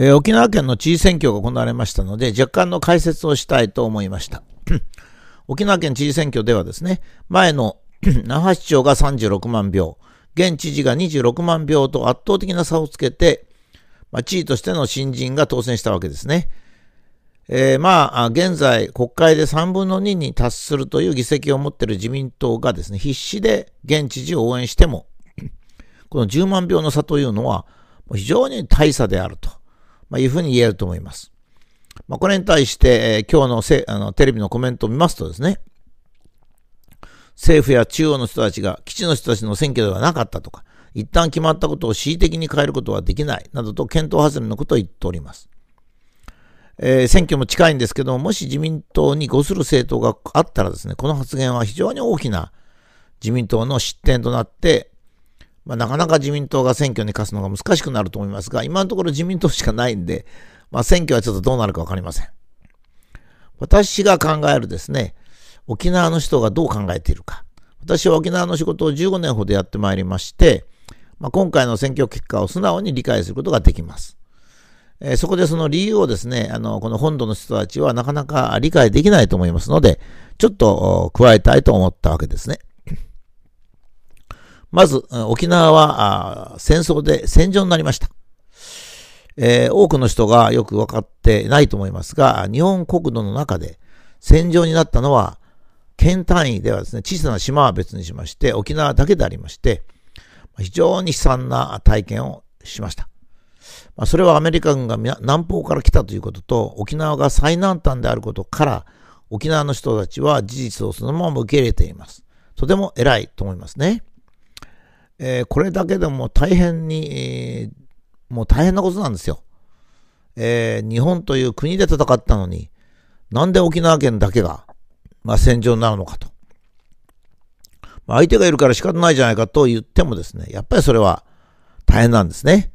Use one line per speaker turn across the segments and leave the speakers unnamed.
えー、沖縄県の知事選挙が行われましたので、若干の解説をしたいと思いました。沖縄県知事選挙ではですね、前の 那覇市長が36万票、現知事が26万票と圧倒的な差をつけて、まあ、知事としての新人が当選したわけですね。えー、まあ、現在、国会で3分の2に達するという議席を持っている自民党がですね、必死で現知事を応援しても、この10万票の差というのは、非常に大差であると。まあ、いうふうに言えると思います。まあ、これに対して、えー、今日のせあのテレビのコメントを見ますとですね、政府や中央の人たちが基地の人たちの選挙ではなかったとか、一旦決まったことを恣意的に変えることはできないなどと検討外れのことを言っております。えー、選挙も近いんですけども、もし自民党に誤する政党があったらですね、この発言は非常に大きな自民党の失点となって、まあ、なかなか自民党が選挙に勝つのが難しくなると思いますが、今のところ自民党しかないんで、まあ、選挙はちょっとどうなるかわかりません。私が考えるですね、沖縄の人がどう考えているか。私は沖縄の仕事を15年ほどやってまいりまして、まあ、今回の選挙結果を素直に理解することができます。えー、そこでその理由をですね、あの、この本土の人たちはなかなか理解できないと思いますので、ちょっと加えたいと思ったわけですね。まず、沖縄は戦争で戦場になりました。えー、多くの人がよく分かってないと思いますが、日本国土の中で戦場になったのは、県単位ではですね、小さな島は別にしまして、沖縄だけでありまして、非常に悲惨な体験をしました。まあ、それはアメリカ軍が南方から来たということと、沖縄が最南端であることから、沖縄の人たちは事実をそのまま受け入れています。とても偉いと思いますね。えー、これだけでも大変に、えー、もう大変なことなんですよ。えー、日本という国で戦ったのに、なんで沖縄県だけが、まあ、戦場になるのかと。まあ、相手がいるから仕方ないじゃないかと言ってもですね、やっぱりそれは大変なんですね。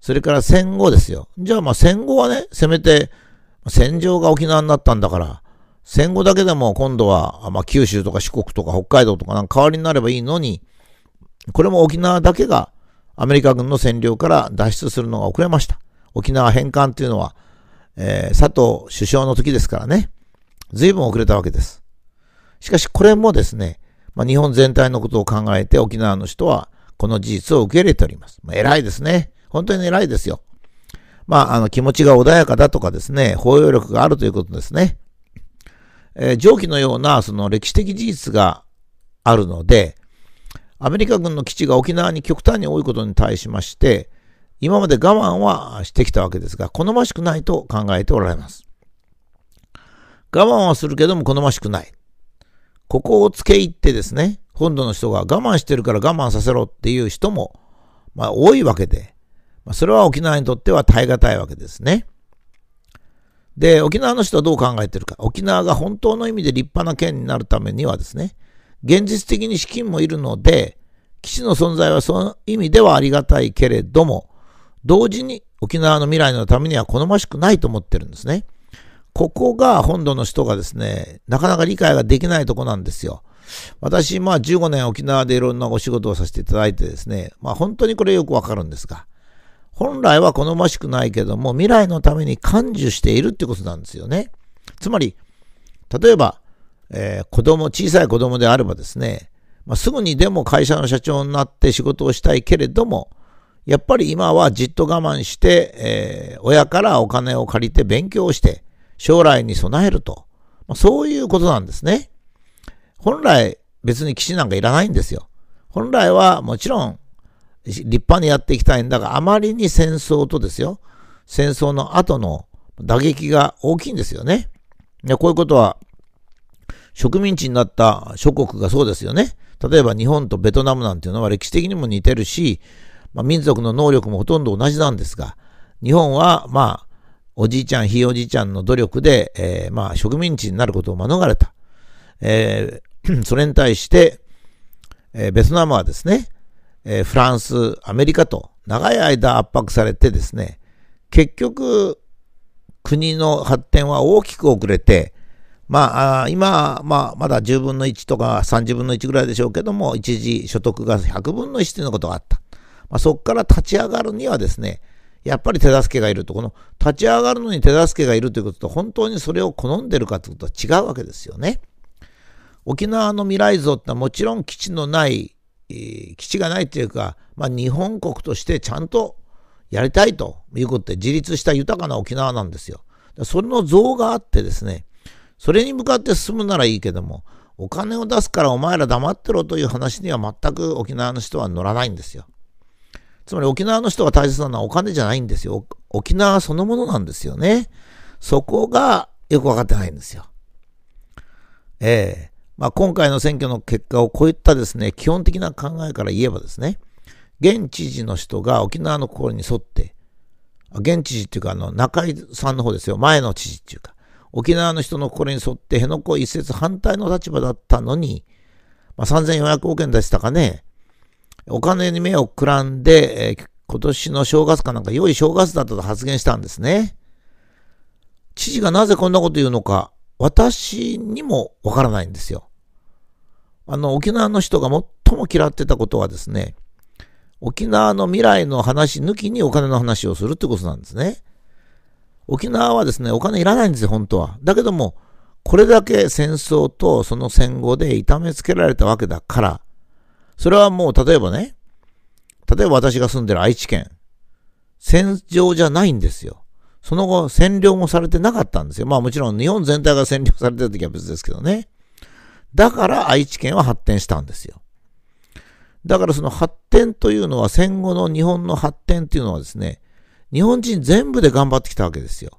それから戦後ですよ。じゃあまあ戦後はね、せめて戦場が沖縄になったんだから、戦後だけでも今度は、まあ、九州とか四国とか北海道とかなんか代わりになればいいのに、これも沖縄だけがアメリカ軍の占領から脱出するのが遅れました。沖縄返還っていうのは、えー、佐藤首相の時ですからね、随分遅れたわけです。しかしこれもですね、まあ、日本全体のことを考えて沖縄の人はこの事実を受け入れております。まあ、偉いですね。本当に偉いですよ。まあ、あの、気持ちが穏やかだとかですね、包容力があるということですね。えー、上記のような、その歴史的事実があるので、アメリカ軍の基地が沖縄に極端に多いことに対しまして、今まで我慢はしてきたわけですが、好ましくないと考えておられます。我慢はするけども好ましくない。ここを付け入ってですね、本土の人が我慢してるから我慢させろっていう人も、まあ多いわけで、まあ、それは沖縄にとっては耐え難いわけですね。で、沖縄の人はどう考えてるか。沖縄が本当の意味で立派な県になるためにはですね、現実的に資金もいるので、基地の存在はその意味ではありがたいけれども、同時に沖縄の未来のためには好ましくないと思ってるんですね。ここが本土の人がですね、なかなか理解ができないとこなんですよ。私、まあ15年沖縄でいろんなお仕事をさせていただいてですね、まあ本当にこれよくわかるんですが、本来は好ましくないけども、未来のために感受しているってことなんですよね。つまり、例えば、えー、子供、小さい子供であればですね、まあ、すぐにでも会社の社長になって仕事をしたいけれども、やっぱり今はじっと我慢して、えー、親からお金を借りて勉強して、将来に備えると。まあ、そういうことなんですね。本来別に騎士なんかいらないんですよ。本来はもちろん立派にやっていきたいんだが、あまりに戦争とですよ、戦争の後の打撃が大きいんですよね。でこういうことは植民地になった諸国がそうですよね。例えば日本とベトナムなんていうのは歴史的にも似てるし、まあ、民族の能力もほとんど同じなんですが、日本は、まあ、おじいちゃん、ひいおじいちゃんの努力で、えー、まあ、植民地になることを免れた。えー、それに対して、えー、ベトナムはですね、えフランス、アメリカと長い間圧迫されてですね、結局、国の発展は大きく遅れて、まあ、今、まあ、まだ10分の1とか30分の1ぐらいでしょうけども、一時所得が100分の1ということがあった。まあ、そこから立ち上がるにはですね、やっぱり手助けがいると、この立ち上がるのに手助けがいるということと、本当にそれを好んでるかということは違うわけですよね。沖縄の未来像ってのはもちろん基地のない、えー、基地がないというか、まあ、日本国としてちゃんとやりたいということで自立した豊かな沖縄なんですよ。それの像があってですね、それに向かって進むならいいけども、お金を出すからお前ら黙ってろという話には全く沖縄の人は乗らないんですよ。つまり沖縄の人が大切なのはお金じゃないんですよ。沖縄そのものなんですよね。そこがよくわかってないんですよ。ええー、まあ、今回の選挙の結果をこういったですね、基本的な考えから言えばですね、現知事の人が沖縄の心に沿って、現知事っていうか、あの、中井さんの方ですよ、前の知事っていうか、沖縄の人の心に沿って辺野古一説反対の立場だったのに、まあ、3400億円でしたかね、お金に目をくらんで、えー、今年の正月かなんか良い正月だったと発言したんですね。知事がなぜこんなこと言うのか、私にもわからないんですよ。あの、沖縄の人が最も嫌ってたことはですね、沖縄の未来の話抜きにお金の話をするってことなんですね。沖縄はですね、お金いらないんですよ、本当は。だけども、これだけ戦争とその戦後で痛めつけられたわけだから、それはもう例えばね、例えば私が住んでる愛知県、戦場じゃないんですよ。その後、占領もされてなかったんですよ。まあもちろん日本全体が占領されてる時は別ですけどね。だから愛知県は発展したんですよ。だからその発展というのは戦後の日本の発展というのはですね、日本人全部で頑張ってきたわけですよ。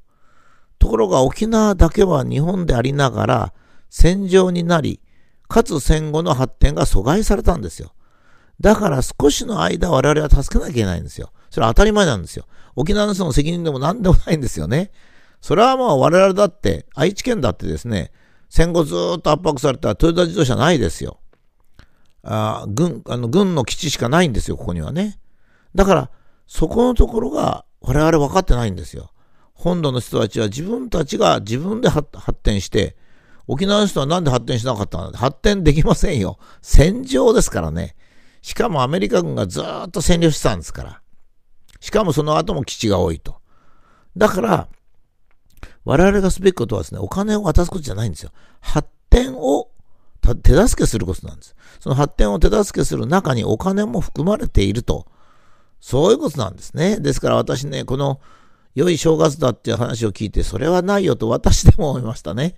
ところが沖縄だけは日本でありながら戦場になり、かつ戦後の発展が阻害されたんですよ。だから少しの間我々は助けなきゃいけないんですよ。それは当たり前なんですよ。沖縄の人の責任でも何でもないんですよね。それはまあ我々だって、愛知県だってですね、戦後ずっと圧迫されたトヨタ自動車ないですよ。あ軍、あの、軍の基地しかないんですよ、ここにはね。だから、そこのところが我々分かってないんですよ。本土の人たちは自分たちが自分で発展して、沖縄の人は何で発展しなかったの発展できませんよ。戦場ですからね。しかもアメリカ軍がずっと占領してたんですから。しかもその後も基地が多いと。だから、我々がすべきことはですね、お金を渡すことじゃないんですよ。発展を手助けすることなんです。その発展を手助けする中にお金も含まれているとそういうことなんですね。ですから私ね、この良い正月だっていう話を聞いて、それはないよと私でも思いましたね。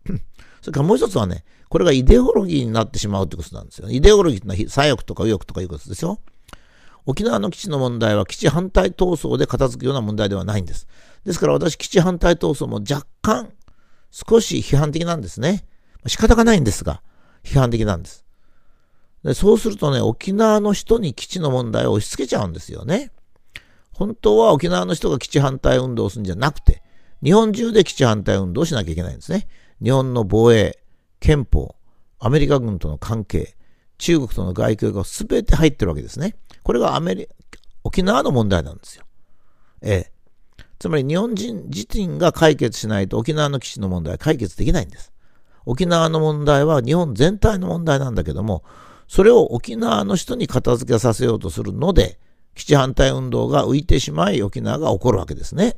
それからもう一つはね、これがイデオロギーになってしまうってことなんですよ。イデオロギーってのは左翼とか右翼とかいうことですよ。沖縄の基地の問題は基地反対闘争で片付くような問題ではないんです。ですから私、基地反対闘争も若干、少し批判的なんですね。仕方がないんですが、批判的なんです。でそうするとね、沖縄の人に基地の問題を押し付けちゃうんですよね。本当は沖縄の人が基地反対運動をするんじゃなくて、日本中で基地反対運動をしなきゃいけないんですね。日本の防衛、憲法、アメリカ軍との関係、中国との外交が全て入ってるわけですね。これがアメリ沖縄の問題なんですよ。ええ。つまり日本人自身が解決しないと沖縄の基地の問題は解決できないんです。沖縄の問題は日本全体の問題なんだけども、それを沖縄の人に片付けさせようとするので、基地反対運動が浮いてしまい沖縄が起こるわけですね。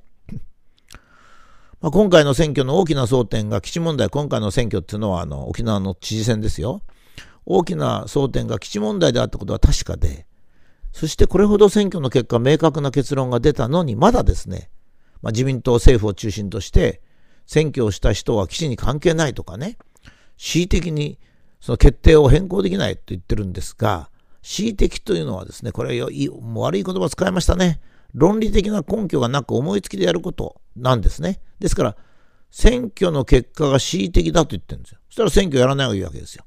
まあ、今回の選挙の大きな争点が基地問題、今回の選挙っていうのはあの沖縄の知事選ですよ。大きな争点が基地問題であったことは確かで、そしてこれほど選挙の結果、明確な結論が出たのに、まだですね、まあ、自民党政府を中心として、選挙をした人は基地に関係ないとかね、恣意的にその決定を変更できないと言ってるんですが、恣意的というのはですね、これは悪い言葉使いましたね。論理的な根拠がなく思いつきでやることなんですね。ですから、選挙の結果が恣意的だと言ってるんですよ。そしたら選挙やらない方がいいわけですよ。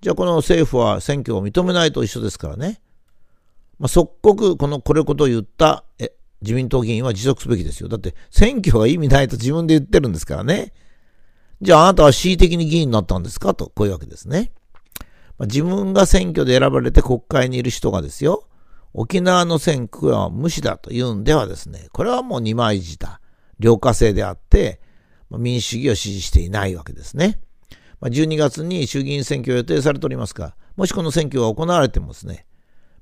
じゃあこの政府は選挙を認めないと一緒ですからね。まあ、即刻、このこれことを言った自民党議員は辞職すべきですよ。だって選挙が意味ないと自分で言ってるんですからね。じゃああなたは恣意的に議員になったんですかと、こういうわけですね。まあ、自分が選挙で選ばれて国会にいる人がですよ、沖縄の選挙は無視だというんではですね、これはもう二枚舌、両化制であって、まあ、民主主義を支持していないわけですね。まあ、12月に衆議院選挙予定されておりますが、もしこの選挙が行われてもですね、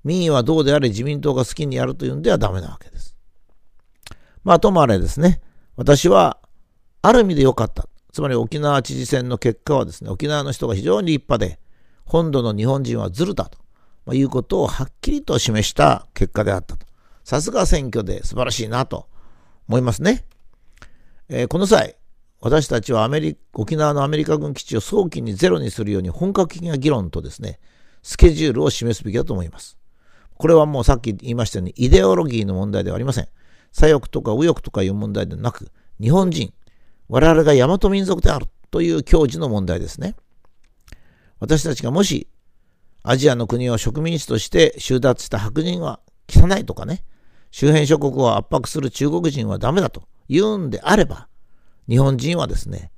民意はどうであれ自民党が好きにやるというんではダメなわけです。まあ、ともあれですね、私はある意味で良かった。つまり沖縄知事選の結果はですね、沖縄の人が非常に立派で、本土の日本人はずるだと、まあ、いうことをはっきりと示した結果であったと。さすが選挙で素晴らしいなと思いますね。えー、この際、私たちはアメリ沖縄のアメリカ軍基地を早期にゼロにするように本格的な議論とですね、スケジュールを示すべきだと思います。これはもうさっき言いましたように、イデオロギーの問題ではありません。左翼とか右翼とかいう問題でなく、日本人、我々が大和民族であるという教授の問題ですね。私たちがもしアジアの国を植民地として収奪した白人は汚いとかね、周辺諸国を圧迫する中国人はダメだと言うんであれば、日本人はですね、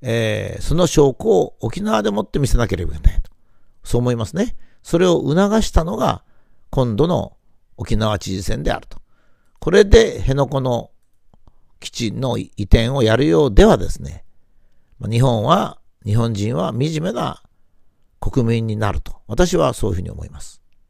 えー、その証拠を沖縄でもって見せなければいけないと。そう思いますね。それを促したのが今度の沖縄知事選であると。これで辺野古の基地の移転をやるようではですね、日本は、日本人は惨めな国民になると、私はそういうふうに思います。